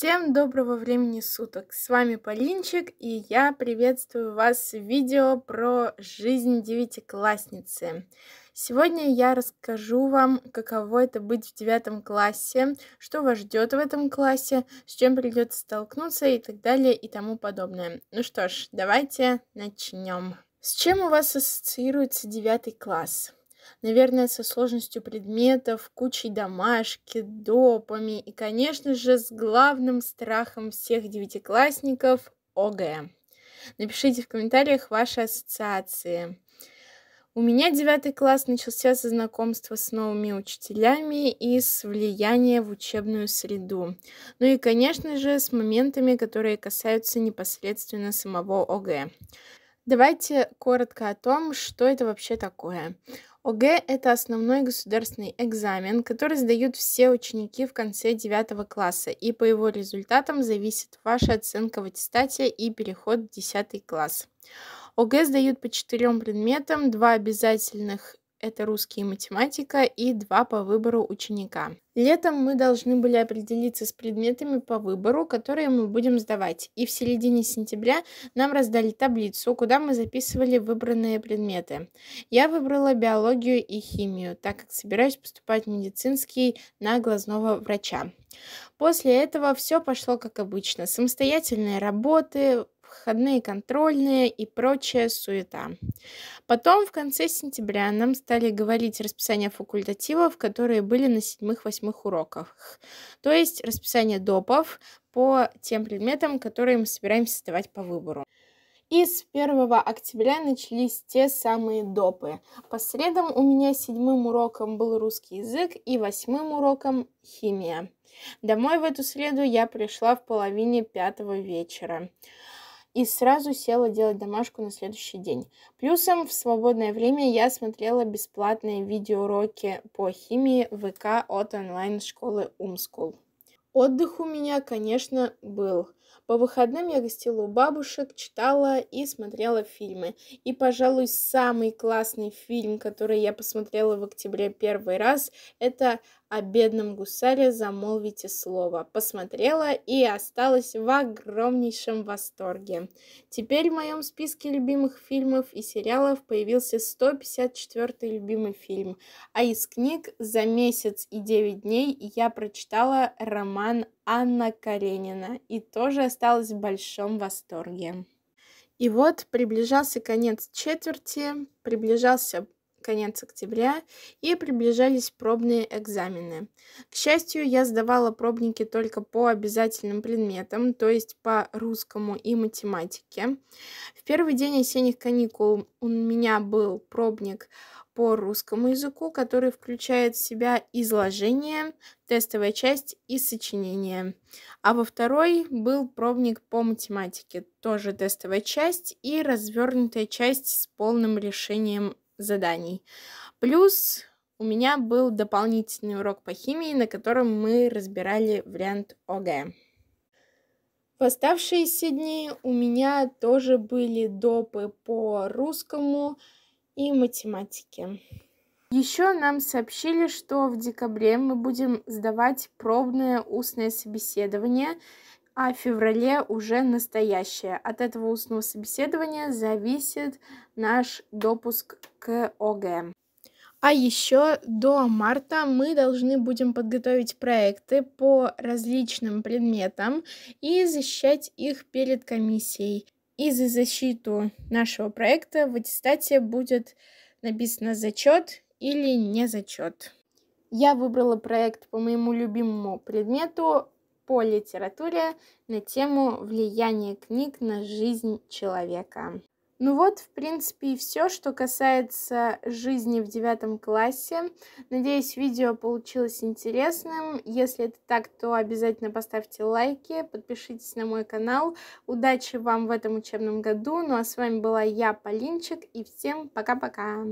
Всем доброго времени суток! С вами Полинчик, и я приветствую вас в видео про жизнь девятиклассницы. Сегодня я расскажу вам, каково это быть в девятом классе, что вас ждет в этом классе, с чем придется столкнуться и так далее и тому подобное. Ну что ж, давайте начнем. С чем у вас ассоциируется девятый класс? наверное, со сложностью предметов, кучей домашки, допами и, конечно же, с главным страхом всех девятиклассников – ОГЭ. Напишите в комментариях ваши ассоциации. У меня девятый класс начался со знакомства с новыми учителями и с влияния в учебную среду. Ну и, конечно же, с моментами, которые касаются непосредственно самого ОГЭ. Давайте коротко о том, что это вообще такое. ОГЭ – это основной государственный экзамен, который сдают все ученики в конце 9 класса, и по его результатам зависит ваша оценка в аттестате и переход в 10 класс. ОГЭ сдают по четырем предметам, два обязательных это русский и математика, и два по выбору ученика. Летом мы должны были определиться с предметами по выбору, которые мы будем сдавать. И в середине сентября нам раздали таблицу, куда мы записывали выбранные предметы. Я выбрала биологию и химию, так как собираюсь поступать в медицинский на глазного врача. После этого все пошло как обычно. Самостоятельные работы, входные контрольные и прочая суета. Потом в конце сентября нам стали говорить расписание факультативов, которые были на седьмых-восьмых уроках, то есть расписание допов по тем предметам, которые мы собираемся сдавать по выбору. И с 1 октября начались те самые допы. По средам у меня седьмым уроком был русский язык и восьмым уроком химия. Домой в эту среду я пришла в половине пятого вечера и сразу села делать домашку на следующий день. Плюсом в свободное время я смотрела бесплатные видеоуроки по химии ВК от онлайн-школы Умскул. Отдых у меня, конечно, был – по выходным я гостила у бабушек, читала и смотрела фильмы. И, пожалуй, самый классный фильм, который я посмотрела в октябре первый раз, это «О бедном гусаре замолвите слово». Посмотрела и осталась в огромнейшем восторге. Теперь в моем списке любимых фильмов и сериалов появился 154-й любимый фильм. А из книг «За месяц и 9 дней» я прочитала роман Анна Каренина и тоже осталась в большом восторге. И вот приближался конец четверти, приближался конец октября и приближались пробные экзамены. К счастью, я сдавала пробники только по обязательным предметам, то есть по русскому и математике. В первый день осенних каникул у меня был пробник по русскому языку, который включает в себя изложение, тестовая часть и сочинение. А во второй был пробник по математике, тоже тестовая часть и развернутая часть с полным решением заданий. Плюс у меня был дополнительный урок по химии, на котором мы разбирали вариант ОГЭ. В оставшиеся дни у меня тоже были допы по русскому, и математики. Еще нам сообщили, что в декабре мы будем сдавать пробное устное собеседование, а в феврале уже настоящее. От этого устного собеседования зависит наш допуск к ОГЭ. А еще до марта мы должны будем подготовить проекты по различным предметам и защищать их перед комиссией. И за защиту нашего проекта в аттестате будет написано «зачет» или «не зачет». Я выбрала проект по моему любимому предмету по литературе на тему влияния книг на жизнь человека». Ну вот, в принципе, и все, что касается жизни в девятом классе. Надеюсь, видео получилось интересным. Если это так, то обязательно поставьте лайки, подпишитесь на мой канал. Удачи вам в этом учебном году. Ну а с вами была я, Полинчик, и всем пока-пока!